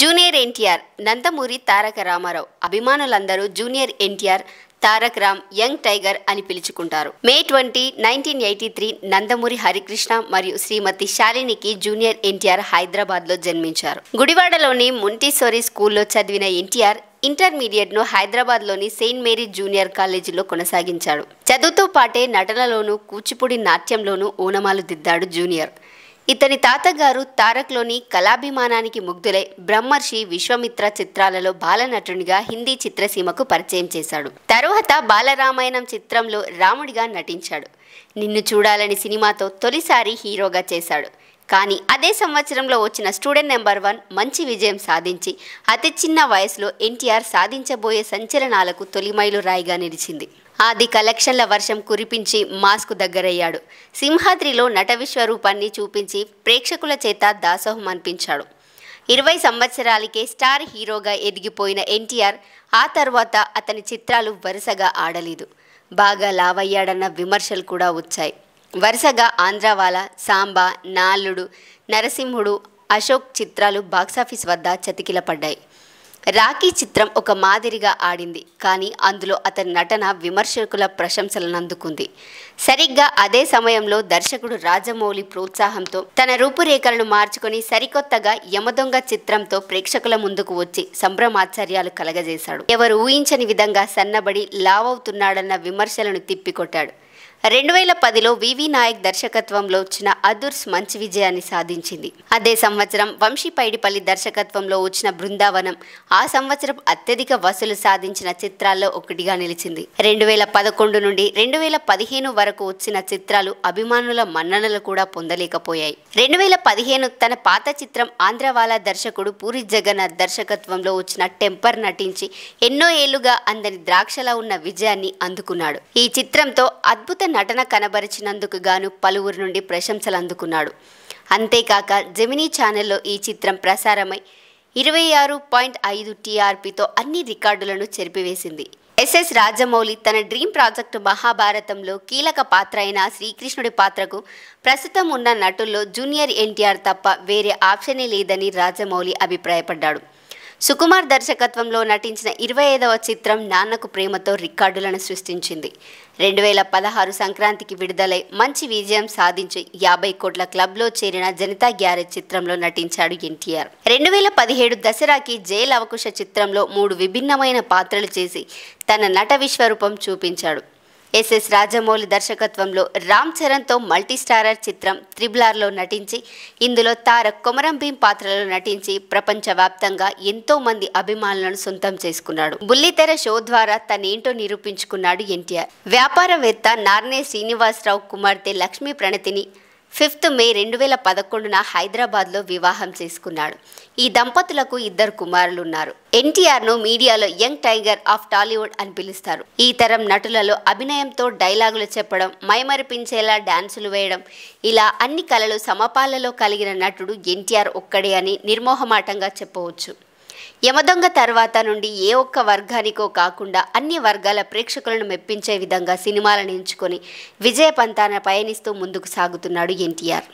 junior NTR Nandamuri Taraka Rama Rao అభిమానులందరూ junior NTR Tarak Ram young tiger అని పిలుచుకుంటారు May twenty nineteen eighty three Nandamuri Harikrishna మరియు శ్రీమతి శాలినికి జూనియర్ ఎన్టీఆర్ హైదరాబాద్ లో జన్మించారు గుడివాడలోని మొంటిసోరీ స్కూల్లో చదివిన ఎన్టీఆర్ ఇంటర్మీడియట్ను హైదరాబాద్లోని సెయింట్ మేరీ జూనియర్ కాలేజీలో కొనసాగించాడు చదువుతో పాటే నటనలోనూ కూచిపూడి నాట్యంలోనూ ఊనమాలు దిద్దాడు జూనియర్ ఇతని తాతగారు తారక్లోని కళాభిమానానికి ముగ్ధులై బ్రహ్మర్షి విశ్వమిత్ర చిత్రాలలో బాలనటునిగా హిందీ చిత్రసీమకు పరిచయం చేశాడు తరువాత బాలరామాయణం చిత్రంలో రాముడిగా నటించాడు నిన్ను చూడాలని సినిమాతో తొలిసారి హీరోగా చేశాడు కానీ అదే సంవత్సరంలో వచ్చిన స్టూడెంట్ నెంబర్ వన్ మంచి విజయం సాధించి అతి చిన్న వయసులో ఎన్టీఆర్ సాధించబోయే సంచలనాలకు తొలిమైలు రాయిగా నిలిచింది ఆది కలెక్షన్ల వర్షం కురిపించి మాస్కు దగ్గరయ్యాడు సింహాద్రిలో నట విశ్వరూపాన్ని చూపించి ప్రేక్షకుల చేత దాసోహం అనిపించాడు ఇరవై సంవత్సరాలకే స్టార్ హీరోగా ఎదిగిపోయిన ఎన్టీఆర్ ఆ తర్వాత అతని చిత్రాలు వరుసగా ఆడలేదు బాగా లావయ్యాడన్న విమర్శలు కూడా వచ్చాయి వరుసగా ఆంధ్రావాల సాంబ నాలుడు నరసింహుడు అశోక్ చిత్రాలు బాక్సాఫీస్ వద్ద చతికిల పడ్డాయి రాఖీ చిత్రం ఒక మాదిరిగా ఆడింది కానీ అందులో అతని నటన విమర్శకుల ప్రశంసలను అందుకుంది సరిగ్గా అదే సమయంలో దర్శకుడు రాజమౌళి ప్రోత్సాహంతో తన రూపురేఖలను మార్చుకొని సరికొత్తగా యమదొంగ చిత్రంతో ప్రేక్షకుల ముందుకు వచ్చి సంభ్రమాచార్యాలు కలగజేశాడు ఎవరు ఊహించని విధంగా సన్నబడి లావవుతున్నాడన్న విమర్శలను తిప్పికొట్టాడు రెండు వేల పదిలో వివి నాయక్ దర్శకత్వంలో వచ్చిన అదుర్స్ మంచి విజయాన్ని సాధించింది అదే సంవత్సరం వంశీ పైడిపల్లి దర్శకత్వంలో వచ్చిన బృందావనం ఆ సంవత్సరం అత్యధిక వసూలు సాధించిన చిత్రాల్లో ఒకటిగా నిలిచింది రెండు వేల పదకొండు నుండి రెండు వేల పదిహేను వరకు వచ్చిన చిత్రాలు అభిమానుల మన్ననలు కూడా పొందలేకపోయాయి రెండు వేల పదిహేను తన పాత చిత్రం ఆంధ్రవాలా దర్శకుడు పూరి జగన్నాథ్ దర్శకత్వంలో వచ్చిన టెంపర్ నటించి ఎన్నో ఏళ్లుగా అందని ద్రాక్షలా ఉన్న విజయాన్ని అందుకున్నాడు ఈ చిత్రంతో అద్భుత నటన కనబరిచినందుకు గాను పలువురు నుండి ప్రశంసలు అందుకున్నాడు అంతేకాక జెమినీ ఛానల్లో ఈ చిత్రం ప్రసారమై ఇరవై ఆరు పాయింట్ ఐదు టీఆర్పీతో అన్ని రికార్డులను చెరిపివేసింది ఎస్ఎస్ రాజమౌళి తన డ్రీమ్ ప్రాజెక్టు మహాభారతంలో కీలక పాత్ర అయిన శ్రీకృష్ణుడి పాత్రకు ప్రస్తుతం ఉన్న నటుల్లో జూనియర్ ఎన్టీఆర్ తప్ప వేరే ఆప్షనే లేదని రాజమౌళి అభిప్రాయపడ్డాడు సుకుమార్ దర్శకత్వంలో నటించిన ఇరవై ఐదవ చిత్రం నాన్నకు ప్రేమతో రికార్డులను సృష్టించింది రెండు వేల పదహారు సంక్రాంతికి విడుదలై మంచి విజయం సాధించి యాభై కోట్ల క్లబ్లో చేరిన జనతా గ్యారేజ్ చిత్రంలో నటించాడు ఎన్టీఆర్ రెండు వేల పదిహేడు దసరాకి జైల్ అవకుశ చిత్రంలో మూడు విభిన్నమైన పాత్రలు చేసి తన నట విశ్వరూపం చూపించాడు ఎస్ఎస్ రాజమౌళి దర్శకత్వంలో రామ్ చరణ్తో మల్టీస్టారర్ చిత్రం త్రిబులార్లో నటించి ఇందులో తార కొమరం భీం పాత్రలో నటించి ప్రపంచవ్యాప్తంగా ఎంతో మంది అభిమానులను సొంతం చేసుకున్నాడు బుల్లితెర షో ద్వారా తనేంటో నిరూపించుకున్నాడు ఎన్టీఆర్ వ్యాపారవేత్త నార్నే శ్రీనివాసరావు కుమార్తె లక్ష్మీ ప్రణతిని ఫిఫ్త్ మే రెండు వేల పదకొండున హైదరాబాద్లో వివాహం చేసుకున్నాడు ఈ దంపతులకు ఇద్దరు కుమారులు ఉన్నారు ఎన్టీఆర్ను మీడియాలో యంగ్ టైగర్ ఆఫ్ టాలీవుడ్ అని పిలుస్తారు ఈ తరం నటులలో అభినయంతో డైలాగులు చెప్పడం మైమరిపించేలా డాన్సులు వేయడం ఇలా అన్ని కళలు సమపాలలో కలిగిన నటుడు ఎన్టీఆర్ ఒక్కడే అని నిర్మోహమాటంగా చెప్పవచ్చు యమదొంగ తర్వాత నుండి ఏ ఒక్క వర్గానికో కాకుండా అన్ని వర్గాల ప్రేక్షకులను మెప్పించే విధంగా సినిమాలను ఎంచుకొని విజయ పంతాన పయనిస్తూ ముందుకు సాగుతున్నాడు ఎన్టీఆర్